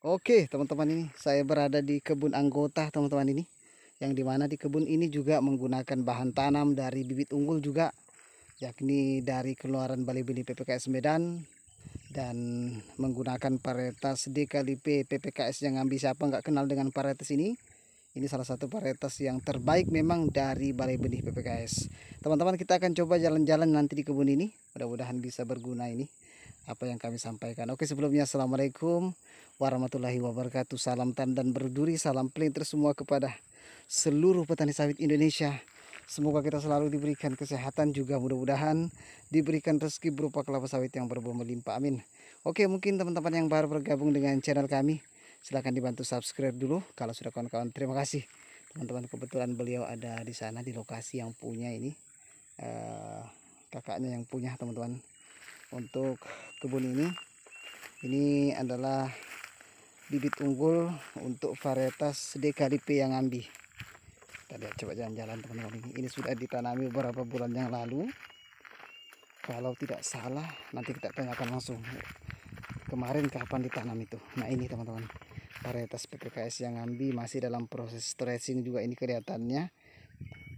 Oke teman-teman ini saya berada di kebun anggota teman-teman ini yang dimana di kebun ini juga menggunakan bahan tanam dari bibit unggul juga yakni dari keluaran Bali Bini PPKS Medan dan menggunakan varietas DKLP PPKS yang ngambil siapa nggak kenal dengan varietas ini ini salah satu varietas yang terbaik memang dari Balai Benih PPKS teman-teman kita akan coba jalan-jalan nanti di kebun ini mudah-mudahan bisa berguna ini apa yang kami sampaikan oke sebelumnya Assalamualaikum warahmatullahi wabarakatuh. Salam tan dan berduri, salam pelintir semua kepada seluruh petani sawit Indonesia. Semoga kita selalu diberikan kesehatan juga mudah-mudahan diberikan rezeki berupa kelapa sawit yang berbuah melimpah. Amin. Oke, mungkin teman-teman yang baru bergabung dengan channel kami, silahkan dibantu subscribe dulu kalau sudah kawan-kawan. Terima kasih. Teman-teman kebetulan beliau ada di sana di lokasi yang punya ini. Eh, kakaknya yang punya, teman-teman. Untuk kebun ini ini adalah bibit unggul untuk varietas DKDP yang ambi kita lihat coba jalan-jalan teman-teman ini Ini sudah ditanami beberapa bulan yang lalu kalau tidak salah nanti kita tanyakan langsung kemarin kapan ditanam itu nah ini teman-teman varietas PPKS yang ambi masih dalam proses stressing juga ini kelihatannya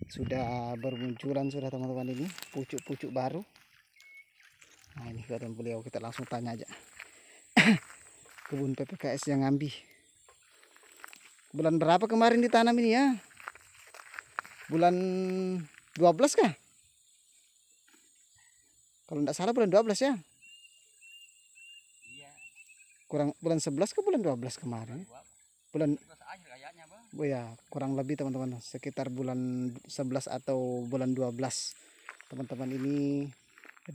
sudah bermunculan sudah teman-teman ini pucuk-pucuk baru nah ini kelihatan beliau kita langsung tanya aja kebun PPKS yang ngambi bulan berapa kemarin ditanam ini ya bulan 12 kah kalau tidak salah bulan 12 ya iya. kurang bulan 11 ke bulan 12 kemarin bulan oh ya kurang lebih teman-teman sekitar bulan 11 atau bulan 12 teman-teman ini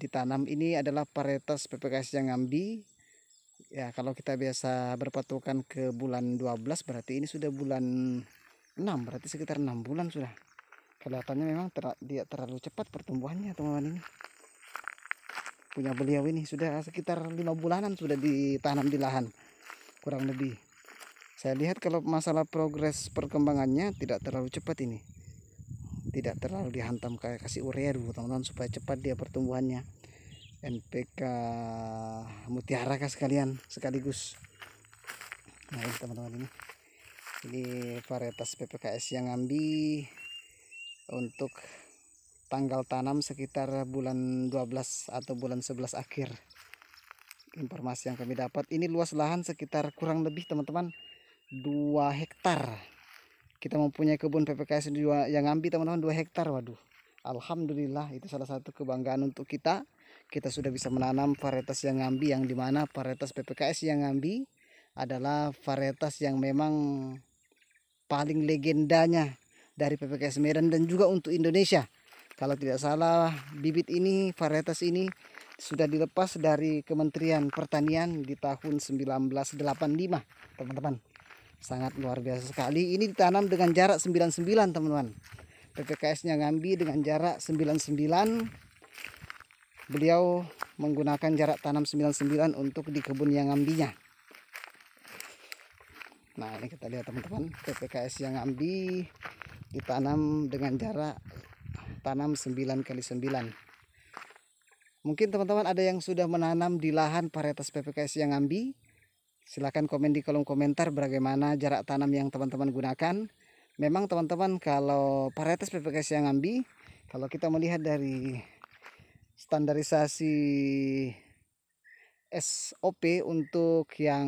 ditanam ini adalah varietas PPKS yang ngambi ya kalau kita biasa berpatokan ke bulan 12 berarti ini sudah bulan 6 berarti sekitar 6 bulan sudah kelihatannya memang ter dia terlalu cepat pertumbuhannya teman-teman ini punya beliau ini sudah sekitar lima bulanan sudah ditanam di lahan kurang lebih saya lihat kalau masalah progres perkembangannya tidak terlalu cepat ini tidak terlalu dihantam kayak kasih urea dulu teman-teman supaya cepat dia pertumbuhannya NPK mutiara kah sekalian sekaligus nah ini teman-teman ini ini varietas PPKS yang ambi untuk tanggal tanam sekitar bulan 12 atau bulan 11 akhir informasi yang kami dapat ini luas lahan sekitar kurang lebih teman-teman 2 hektar kita mempunyai kebun PPKS yang ambi teman-teman 2 hektar waduh Alhamdulillah itu salah satu kebanggaan untuk kita kita sudah bisa menanam varietas yang ngambi yang dimana varietas PPKS yang ngambi adalah varietas yang memang paling legendanya dari PPKS Medan dan juga untuk Indonesia. Kalau tidak salah bibit ini varietas ini sudah dilepas dari Kementerian Pertanian di tahun 1985 teman-teman sangat luar biasa sekali ini ditanam dengan jarak 99 teman-teman PPKS nya ngambi dengan jarak 99 beliau menggunakan jarak tanam 99 untuk di kebun yang ambinya nah ini kita lihat teman-teman PPKS yang ambi ditanam dengan jarak tanam 9 kali 9 mungkin teman-teman ada yang sudah menanam di lahan varietas PPKS yang ambi silahkan komen di kolom komentar bagaimana jarak tanam yang teman-teman gunakan memang teman-teman kalau varietas PPKS yang ambi kalau kita melihat dari standarisasi SOP untuk yang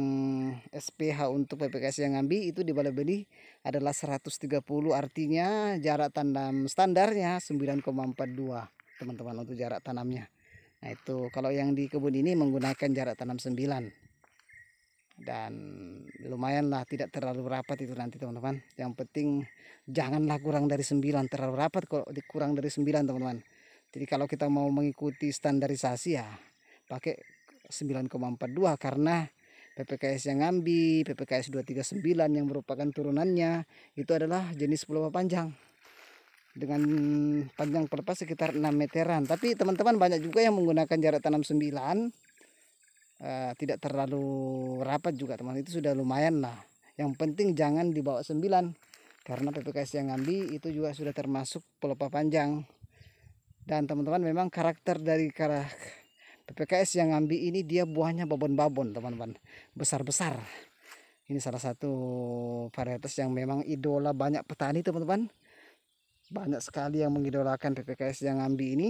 SPH untuk PPKS yang ngambil itu di Balai Benih adalah 130 artinya jarak tanam standarnya 9,42 teman-teman untuk jarak tanamnya nah itu kalau yang di kebun ini menggunakan jarak tanam 9 dan lumayan lah tidak terlalu rapat itu nanti teman-teman yang penting janganlah kurang dari 9 terlalu rapat kalau kurang dari 9 teman-teman jadi kalau kita mau mengikuti standarisasi ya pakai 9,42 karena PPKS yang ngambi, PPKS 239 yang merupakan turunannya itu adalah jenis pulau panjang dengan panjang pelepas sekitar 6 meteran. Tapi teman-teman banyak juga yang menggunakan jarak tanam 9 uh, eh, tidak terlalu rapat juga teman itu sudah lumayan lah. Yang penting jangan dibawa 9 karena PPKS yang ngambi itu juga sudah termasuk pelepas panjang dan teman-teman memang karakter dari karakter PPKS yang ngambil ini dia buahnya babon-babon teman-teman besar-besar ini salah satu varietas yang memang idola banyak petani teman-teman banyak sekali yang mengidolakan PPKS yang ngambil ini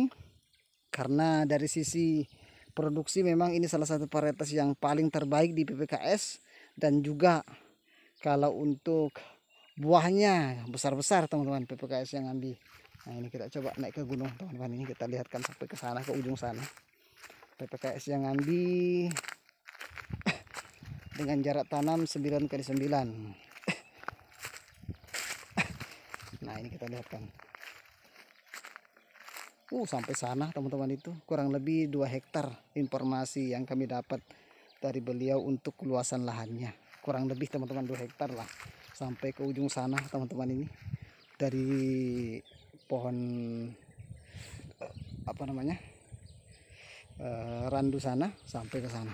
karena dari sisi produksi memang ini salah satu varietas yang paling terbaik di PPKS dan juga kalau untuk buahnya besar-besar teman-teman PPKS yang ngambil nah ini kita coba naik ke gunung teman-teman ini kita lihatkan sampai ke sana ke ujung sana PPKS yang Andi dengan jarak tanam 9 kali 9 nah ini kita lihatkan uh sampai sana teman-teman itu kurang lebih 2 hektar informasi yang kami dapat dari beliau untuk luasan lahannya kurang lebih teman-teman 2 hektar lah sampai ke ujung sana teman-teman ini dari pohon apa namanya eh, randu sana sampai ke sana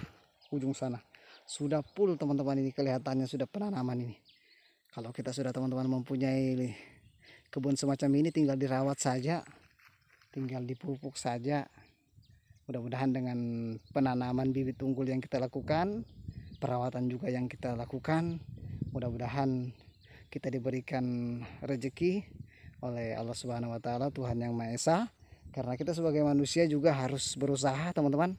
ujung sana sudah full teman-teman ini kelihatannya sudah penanaman ini kalau kita sudah teman-teman mempunyai kebun semacam ini tinggal dirawat saja tinggal dipupuk saja mudah-mudahan dengan penanaman bibit unggul yang kita lakukan perawatan juga yang kita lakukan mudah-mudahan kita diberikan rezeki oleh Allah Subhanahu wa taala, Tuhan yang Maha Esa. Karena kita sebagai manusia juga harus berusaha, teman-teman.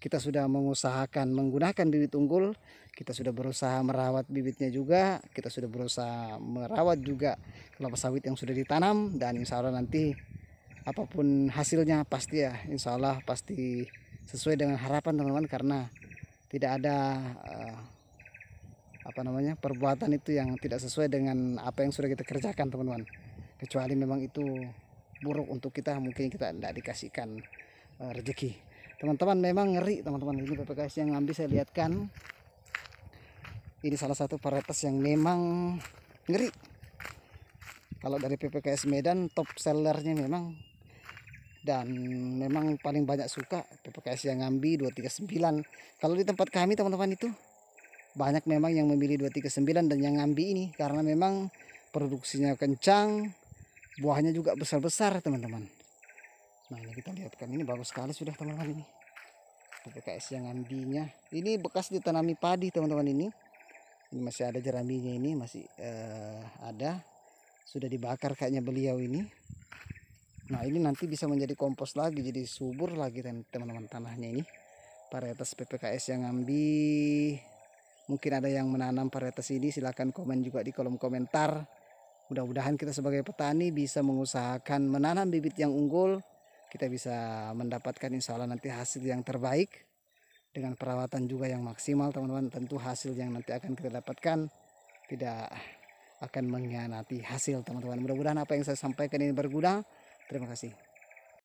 Kita sudah mengusahakan menggunakan bibit unggul, kita sudah berusaha merawat bibitnya juga, kita sudah berusaha merawat juga kelapa sawit yang sudah ditanam dan insya Allah nanti apapun hasilnya pasti ya insya Allah pasti sesuai dengan harapan teman-teman karena tidak ada eh, apa namanya perbuatan itu yang tidak sesuai dengan apa yang sudah kita kerjakan teman-teman kecuali memang itu buruk untuk kita mungkin kita tidak dikasihkan uh, eh, rezeki teman-teman memang ngeri teman-teman ini PPKS yang ngambil saya lihatkan ini salah satu varietas yang memang ngeri kalau dari PPKS Medan top sellernya memang dan memang paling banyak suka PPKS yang ngambil 239 kalau di tempat kami teman-teman itu banyak memang yang memilih 239 dan yang ngambil ini karena memang produksinya kencang buahnya juga besar-besar teman-teman nah ini kita lihatkan ini bagus sekali sudah teman-teman ini PPKS yang ambinya ini bekas ditanami padi teman-teman ini ini masih ada jeraminya ini masih uh, ada sudah dibakar kayaknya beliau ini nah ini nanti bisa menjadi kompos lagi jadi subur lagi teman-teman tanahnya ini varietas PPKS yang ambi mungkin ada yang menanam varietas ini silahkan komen juga di kolom komentar mudah-mudahan kita sebagai petani bisa mengusahakan menanam bibit yang unggul kita bisa mendapatkan insya Allah nanti hasil yang terbaik dengan perawatan juga yang maksimal teman-teman tentu hasil yang nanti akan kita dapatkan tidak akan mengkhianati hasil teman-teman mudah-mudahan apa yang saya sampaikan ini berguna terima kasih